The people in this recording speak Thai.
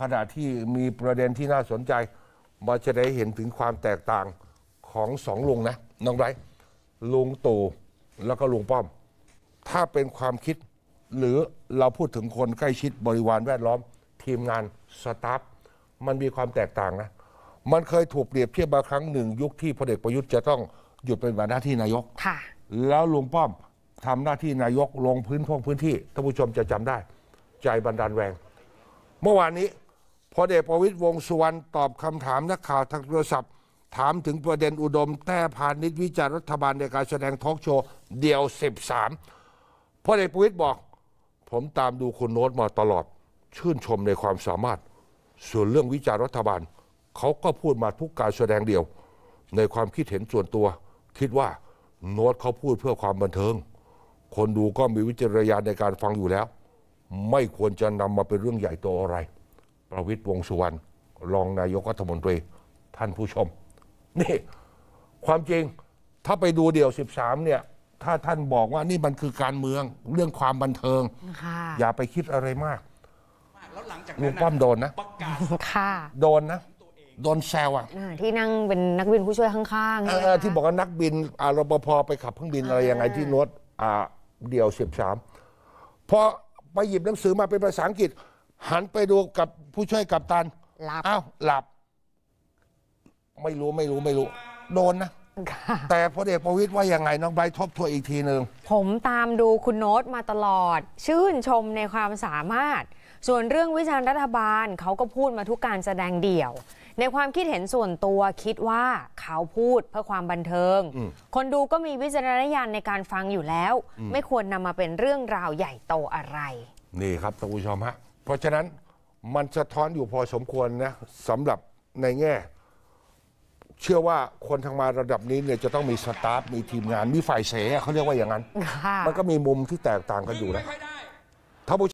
ขณะที่มีประเด็นที่น่าสนใจมาจะได้เห็นถึงความแตกต่างของสองลุงนะ น้องไรลุงตู่แล้วก็ลุงป้อม ถ้าเป็นความคิด หรือเราพูดถึงคนใกล้ชิดบริวารแวดล้อม ทีมงาน สตาฟมันมีความแตกต่างนะ มันเคยถูกเปรียบเทียบมาครั้งหนึ่ง ยุคที่พลเอกประยุทธ์จะต้องหยุดเป็นหน้าที่นายกค่ะแล้วลุงป้อม ทำหน้าที่นายกลงพื้นท้องพื้นที่ท่านผู้ชมจะจำได้ใจบันดาลแรงเมื่อวานนี้พลเอกประวิตยวงสุวรรณตอบคำถามนักข่าวทางโทรศัพท์ ถามถึงประเด็นอุดมแต่พานิชวิจารรัฐบาลในการแสดงทอล์กโชว์เดี่ยว13พลเอกประวิตยบอก ผมตามดูคุณโน้ตมาตลอดชื่นชมในความสามารถ ส่วนเรื่องวิจารรัฐบาล เขาก็พูดมาทุกการแสดงเดี่ยว ในความคิดเห็นส่วนตัว คิดว่าโน้ตเขาพูดเพื่อความบันเทิง คนดูก็มีวิจารณญาณในการฟังอยู่แล้ว ไม่ควรจะนำมาเป็นเรื่องใหญ่โตอะไรประวิตยวงสุวรรณรองนายกรัฐมนตรี ท่านผู้ชมนี่ความจริง ถ้าไปดูเดี่ยว13เนี่ยถ้าท่านบอกว่านี่มันคือการเมืองเรื่องความบันเทิงอย่าไปคิดอะไรมากแล้วหลังจากัุงป้อมโดนนะค่ะโดนนะโดนแซวอ่ะที่นั่งเป็นนักบินผู้ช่วยข้างๆที่บอกว่านักบินอารปภไปขับเครื่องบินอะไรยังไงที่นวดเดี่ยว 13พอไปหยิบหนังสือมาเป็นภาษาอังกฤษหันไปดูกับผู้ช่วยกัปตันหลับอ้าวหลับ ไม่รู้ไม่รู้ไม่รู้ โดนนะแต่พลเอกประวิตยว่ายังไง น้องใบทบทวนอีกทีหนึ่งผมตามดูคุณโน้ตมาตลอด ชื่นชมในความสามารถ ส่วนเรื่องวิจารณ์รัฐบาล เขาก็พูดมาทุกการแสดงเดี่ยว ในความคิดเห็นส่วนตัวคิดว่าเขาพูดเพื่อความบันเทิง คนดูก็มีวิจารณญาณในการฟังอยู่แล้ว ไม่ควรนำมาเป็นเรื่องราวใหญ่โตอะไร นี่ครับท่านผู้ชมฮะเพราะฉะนั้นมันสะท้อนอยู่พอสมควรนะสำหรับในแง่ เชื่อว่าคนทางมาระดับนี้เนี่ยจะต้องมีสตาฟมีทีมงาน มีฝ่ายเสเขาเรียกว่าอย่างนั้น มันก็มีมุมที่แตกต่างกันอยู่นะ